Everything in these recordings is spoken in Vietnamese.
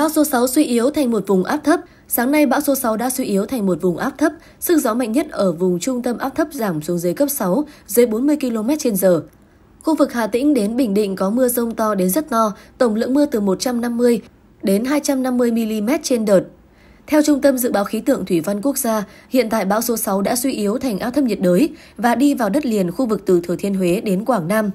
Bão số 6 suy yếu thành một vùng áp thấp. Sáng nay, bão số 6 đã suy yếu thành một vùng áp thấp. Sức gió mạnh nhất ở vùng trung tâm áp thấp giảm xuống dưới cấp 6, dưới 40 km h Khu vực Hà Tĩnh đến Bình Định có mưa rông to đến rất to, tổng lượng mưa từ 150 đến 250 mm trên đợt. Theo Trung tâm Dự báo Khí tượng Thủy văn Quốc gia, hiện tại bão số 6 đã suy yếu thành áp thấp nhiệt đới và đi vào đất liền khu vực từ Thừa Thiên Huế đến Quảng Nam.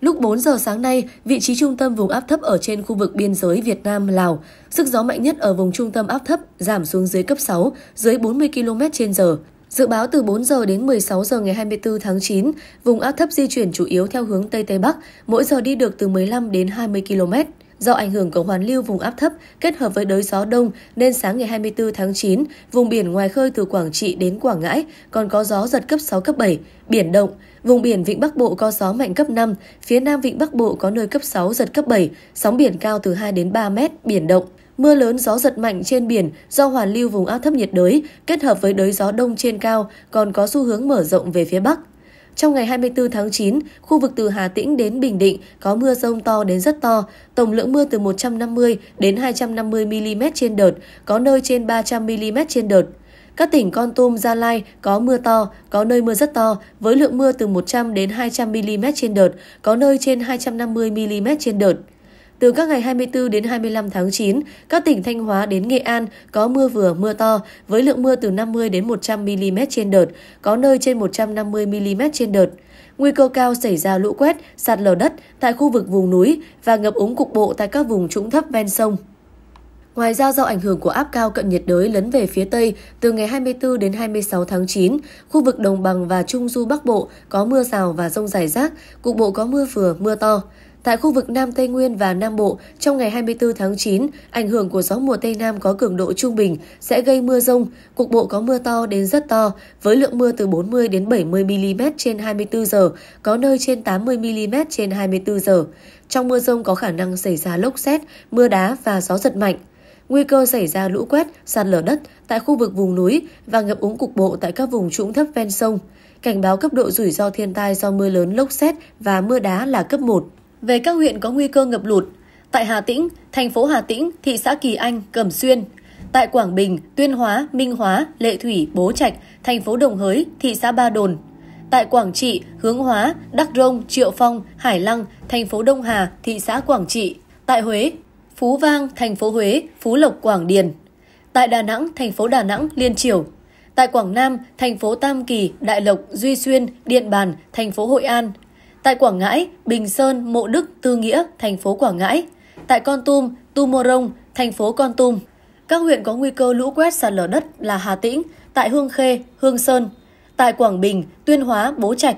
Lúc 4 giờ sáng nay, vị trí trung tâm vùng áp thấp ở trên khu vực biên giới Việt Nam Lào, sức gió mạnh nhất ở vùng trung tâm áp thấp giảm xuống dưới cấp 6, dưới 40 km h Dự báo từ 4 giờ đến 16 giờ ngày 24 tháng 9, vùng áp thấp di chuyển chủ yếu theo hướng Tây Tây Bắc, mỗi giờ đi được từ 15 đến 20 km. Do ảnh hưởng của hoàn lưu vùng áp thấp kết hợp với đới gió đông nên sáng ngày 24 tháng 9, vùng biển ngoài khơi từ Quảng Trị đến Quảng Ngãi còn có gió giật cấp 6, cấp 7, biển động. Vùng biển Vịnh Bắc Bộ có gió mạnh cấp 5, phía Nam Vịnh Bắc Bộ có nơi cấp 6, giật cấp 7, sóng biển cao từ 2 đến 3 mét, biển động. Mưa lớn gió giật mạnh trên biển do hoàn lưu vùng áp thấp nhiệt đới kết hợp với đới gió đông trên cao còn có xu hướng mở rộng về phía Bắc. Trong ngày 24 tháng 9, khu vực từ Hà Tĩnh đến Bình Định có mưa rông to đến rất to, tổng lượng mưa từ 150 đến 250 mm trên đợt, có nơi trên 300 mm trên đợt. Các tỉnh Con Tum, Gia Lai có mưa to, có nơi mưa rất to, với lượng mưa từ 100 đến 200 mm trên đợt, có nơi trên 250 mm trên đợt. Từ các ngày 24 đến 25 tháng 9, các tỉnh Thanh Hóa đến Nghệ An có mưa vừa mưa to với lượng mưa từ 50 đến 100 mm trên đợt, có nơi trên 150 mm trên đợt. Nguy cơ cao xảy ra lũ quét, sạt lở đất tại khu vực vùng núi và ngập úng cục bộ tại các vùng trũng thấp ven sông. Ngoài ra do ảnh hưởng của áp cao cận nhiệt đới lấn về phía Tây, từ ngày 24 đến 26 tháng 9, khu vực Đồng Bằng và Trung Du Bắc Bộ có mưa rào và rông rải rác, cục bộ có mưa vừa, mưa to. Tại khu vực Nam Tây Nguyên và Nam Bộ, trong ngày 24 tháng 9, ảnh hưởng của gió mùa Tây Nam có cường độ trung bình sẽ gây mưa rông, cục bộ có mưa to đến rất to, với lượng mưa từ 40 đến 70 mm trên 24 giờ, có nơi trên 80 mm trên 24 giờ. Trong mưa rông có khả năng xảy ra lốc xét, mưa đá và gió giật mạnh. Nguy cơ xảy ra lũ quét, sạt lở đất tại khu vực vùng núi và ngập úng cục bộ tại các vùng trũng thấp ven sông. Cảnh báo cấp độ rủi ro thiên tai do mưa lớn lốc xét và mưa đá là cấp 1. Về các huyện có nguy cơ ngập lụt, tại Hà Tĩnh, thành phố Hà Tĩnh, thị xã Kỳ Anh, Cẩm Xuyên, tại Quảng Bình, Tuyên Hóa, Minh Hóa, Lệ Thủy, Bố Trạch, thành phố Đồng Hới, thị xã Ba Đồn, tại Quảng Trị, Hướng Hóa, Đắc Rông, Triệu Phong, Hải Lăng, thành phố Đông Hà, thị xã Quảng Trị, tại Huế, Phú Vang, thành phố Huế, Phú Lộc, Quảng Điền, tại Đà Nẵng, thành phố Đà Nẵng, Liên Triều, tại Quảng Nam, thành phố Tam Kỳ, Đại Lộc, Duy Xuyên, Điện Bàn, thành phố Hội An, Tại Quảng Ngãi, Bình Sơn, Mộ Đức, Tư Nghĩa, thành phố Quảng Ngãi. Tại Con Tum, Tu Mô Rông, thành phố Con Tum. Các huyện có nguy cơ lũ quét sạt lở đất là Hà Tĩnh, tại Hương Khê, Hương Sơn. Tại Quảng Bình, Tuyên Hóa, Bố Trạch.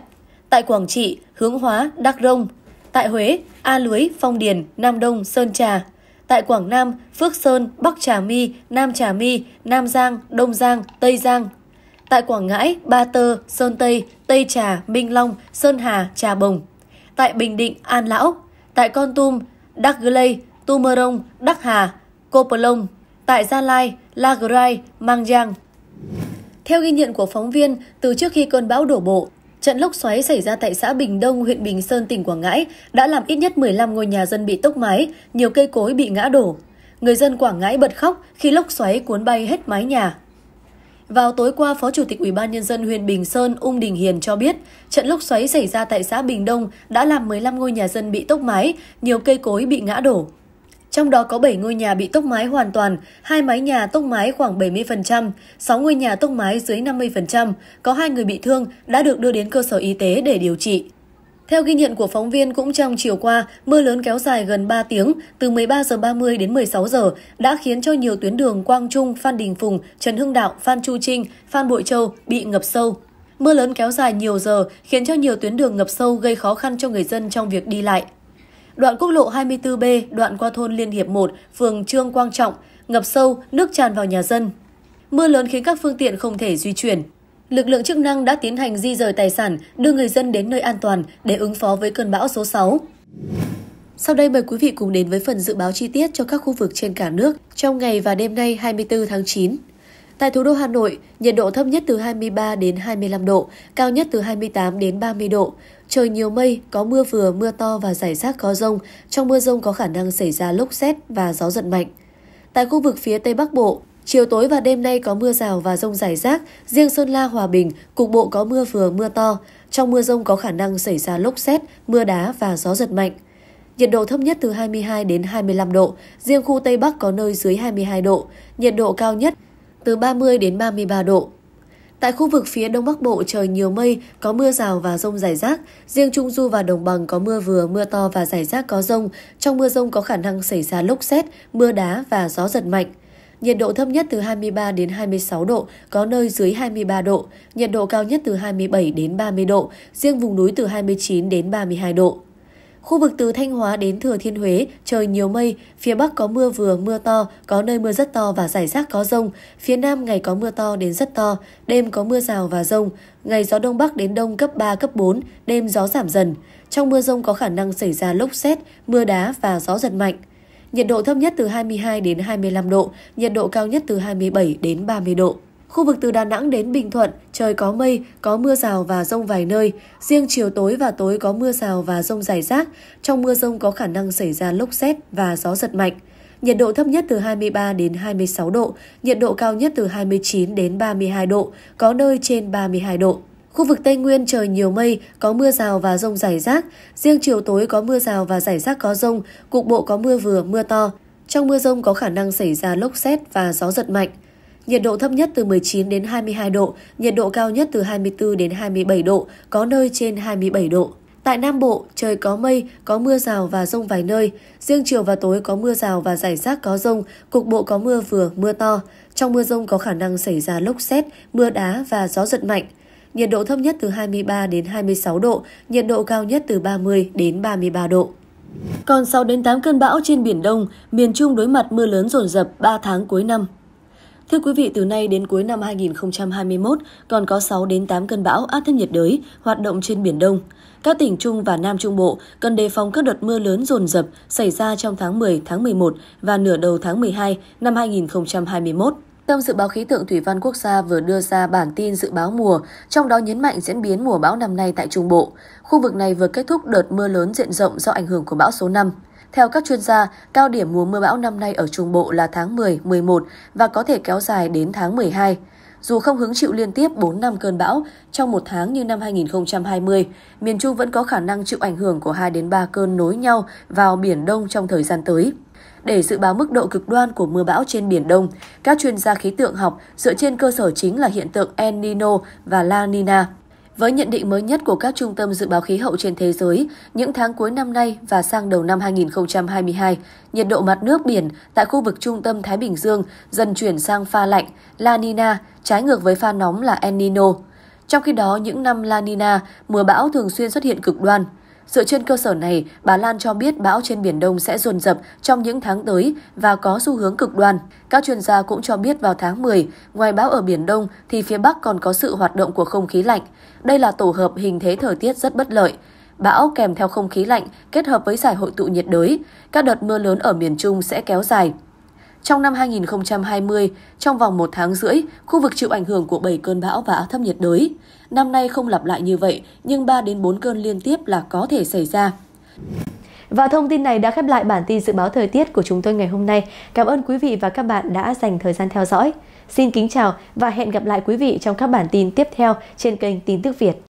Tại Quảng Trị, Hướng Hóa, Đắk Rông. Tại Huế, A Lưới, Phong Điền, Nam Đông, Sơn Trà. Tại Quảng Nam, Phước Sơn, Bắc Trà My, Nam Trà My, Nam Giang, Đông Giang, Tây Giang, Tại Quảng Ngãi, Ba Tơ, Sơn Tây, Tây Trà, Minh Long, Sơn Hà, Trà Bồng. Tại Bình Định, An Lão. Tại Con Tum, Đắk Glây, Tu Mơ Rông, Đắc Hà, Cô Pờ Lông. Tại Gia Lai, La Grai, Mang Giang. Theo ghi nhận của phóng viên, từ trước khi cơn bão đổ bộ, Trận lốc xoáy xảy ra tại xã Bình Đông, huyện Bình Sơn, tỉnh Quảng Ngãi đã làm ít nhất 15 ngôi nhà dân bị tốc mái, nhiều cây cối bị ngã đổ. Người dân Quảng Ngãi bật khóc khi lốc xoáy cuốn bay hết mái nhà. Vào tối qua, Phó Chủ tịch Ủy ban nhân dân huyện Bình Sơn Ung Đình Hiền cho biết, trận lốc xoáy xảy ra tại xã Bình Đông đã làm 15 ngôi nhà dân bị tốc mái, nhiều cây cối bị ngã đổ. Trong đó có 7 ngôi nhà bị tốc mái hoàn toàn, 2 mái nhà tốc mái khoảng 70%, 6 ngôi nhà tốc mái dưới 50%, có 2 người bị thương đã được đưa đến cơ sở y tế để điều trị. Theo ghi nhận của phóng viên cũng trong chiều qua, mưa lớn kéo dài gần 3 tiếng, từ 13 giờ 30 đến 16 giờ đã khiến cho nhiều tuyến đường Quang Trung, Phan Đình Phùng, Trần Hưng Đạo, Phan Chu Trinh, Phan Bội Châu bị ngập sâu. Mưa lớn kéo dài nhiều giờ khiến cho nhiều tuyến đường ngập sâu gây khó khăn cho người dân trong việc đi lại. Đoạn quốc lộ 24B, đoạn qua thôn Liên Hiệp 1, phường Trương Quang Trọng, ngập sâu, nước tràn vào nhà dân. Mưa lớn khiến các phương tiện không thể di chuyển, Lực lượng chức năng đã tiến hành di rời tài sản, đưa người dân đến nơi an toàn để ứng phó với cơn bão số 6. Sau đây mời quý vị cùng đến với phần dự báo chi tiết cho các khu vực trên cả nước trong ngày và đêm nay 24 tháng 9. Tại thủ đô Hà Nội, nhiệt độ thấp nhất từ 23 đến 25 độ, cao nhất từ 28 đến 30 độ. Trời nhiều mây, có mưa vừa, mưa to và rải rác có rông. Trong mưa rông có khả năng xảy ra lốc xét và gió giật mạnh. Tại khu vực phía Tây Bắc Bộ, Chiều tối và đêm nay có mưa rào và rông rải rác, riêng Sơn La Hòa Bình cục bộ có mưa vừa mưa to. Trong mưa rông có khả năng xảy ra lốc xét, mưa đá và gió giật mạnh. Nhiệt độ thấp nhất từ 22 đến 25 độ, riêng khu Tây Bắc có nơi dưới 22 độ, nhiệt độ cao nhất từ 30 đến 33 độ. Tại khu vực phía Đông Bắc Bộ trời nhiều mây, có mưa rào và rông rải rác. Riêng Trung Du và Đồng Bằng có mưa vừa, mưa to và rải rác có rông. Trong mưa rông có khả năng xảy ra lốc xét, mưa đá và gió giật mạnh. Nhiệt độ thấp nhất từ 23 đến 26 độ, có nơi dưới 23 độ, nhiệt độ cao nhất từ 27 đến 30 độ, riêng vùng núi từ 29 đến 32 độ. Khu vực từ Thanh Hóa đến Thừa Thiên Huế, trời nhiều mây, phía Bắc có mưa vừa, mưa to, có nơi mưa rất to và rải rác có rông, phía Nam ngày có mưa to đến rất to, đêm có mưa rào và rông, ngày gió Đông Bắc đến Đông cấp 3, cấp 4, đêm gió giảm dần. Trong mưa rông có khả năng xảy ra lốc xét, mưa đá và gió giật mạnh. Nhiệt độ thấp nhất từ 22 đến 25 độ, nhiệt độ cao nhất từ 27 đến 30 độ. Khu vực từ Đà Nẵng đến Bình Thuận, trời có mây, có mưa rào và rông vài nơi. Riêng chiều tối và tối có mưa rào và rông rải rác. Trong mưa rông có khả năng xảy ra lốc xét và gió giật mạnh. Nhiệt độ thấp nhất từ 23 đến 26 độ, nhiệt độ cao nhất từ 29 đến 32 độ, có nơi trên 32 độ. Khu vực Tây Nguyên trời nhiều mây, có mưa rào và rông rải rác. Riêng chiều tối có mưa rào và rải rác có rông, cục bộ có mưa vừa, mưa to. Trong mưa rông có khả năng xảy ra lốc xét và gió giật mạnh. Nhiệt độ thấp nhất từ 19 đến 22 độ, nhiệt độ cao nhất từ 24 đến 27 độ, có nơi trên 27 độ. Tại Nam Bộ, trời có mây, có mưa rào và rông vài nơi. Riêng chiều và tối có mưa rào và rải rác có rông, cục bộ có mưa vừa, mưa to. Trong mưa rông có khả năng xảy ra lốc xét, mưa đá và gió giật mạnh nhiệt độ thấp nhất từ 23 đến 26 độ, nhiệt độ cao nhất từ 30 đến 33 độ. Còn 6 đến 8 cơn bão trên Biển Đông, miền Trung đối mặt mưa lớn rồn rập 3 tháng cuối năm. Thưa quý vị, từ nay đến cuối năm 2021, còn có 6 đến 8 cơn bão áp thấp nhiệt đới hoạt động trên Biển Đông. Các tỉnh Trung và Nam Trung Bộ cần đề phòng các đợt mưa lớn rồn rập xảy ra trong tháng 10, tháng 11 và nửa đầu tháng 12 năm 2021. Tâm dự báo khí tượng Thủy văn Quốc gia vừa đưa ra bản tin dự báo mùa, trong đó nhấn mạnh diễn biến mùa bão năm nay tại Trung Bộ. Khu vực này vừa kết thúc đợt mưa lớn diện rộng do ảnh hưởng của bão số 5. Theo các chuyên gia, cao điểm mùa mưa bão năm nay ở Trung Bộ là tháng 10, 11 và có thể kéo dài đến tháng 12. Dù không hứng chịu liên tiếp 4 năm cơn bão trong một tháng như năm 2020, miền Trung vẫn có khả năng chịu ảnh hưởng của 2 đến 3 cơn nối nhau vào Biển Đông trong thời gian tới. Để dự báo mức độ cực đoan của mưa bão trên Biển Đông, các chuyên gia khí tượng học dựa trên cơ sở chính là hiện tượng El Nino và La Nina. Với nhận định mới nhất của các trung tâm dự báo khí hậu trên thế giới, những tháng cuối năm nay và sang đầu năm 2022, nhiệt độ mặt nước biển tại khu vực trung tâm Thái Bình Dương dần chuyển sang pha lạnh, La Nina, trái ngược với pha nóng là El Nino. Trong khi đó, những năm La Nina, mưa bão thường xuyên xuất hiện cực đoan. Dựa trên cơ sở này, bà Lan cho biết bão trên Biển Đông sẽ dồn dập trong những tháng tới và có xu hướng cực đoan. Các chuyên gia cũng cho biết vào tháng 10, ngoài bão ở Biển Đông thì phía Bắc còn có sự hoạt động của không khí lạnh. Đây là tổ hợp hình thế thời tiết rất bất lợi. Bão kèm theo không khí lạnh kết hợp với giải hội tụ nhiệt đới, các đợt mưa lớn ở miền Trung sẽ kéo dài. Trong năm 2020, trong vòng một tháng rưỡi, khu vực chịu ảnh hưởng của 7 cơn bão và áp thấp nhiệt đới. Năm nay không lặp lại như vậy, nhưng 3 đến 4 cơn liên tiếp là có thể xảy ra. Và thông tin này đã khép lại bản tin dự báo thời tiết của chúng tôi ngày hôm nay. Cảm ơn quý vị và các bạn đã dành thời gian theo dõi. Xin kính chào và hẹn gặp lại quý vị trong các bản tin tiếp theo trên kênh Tin tức Việt.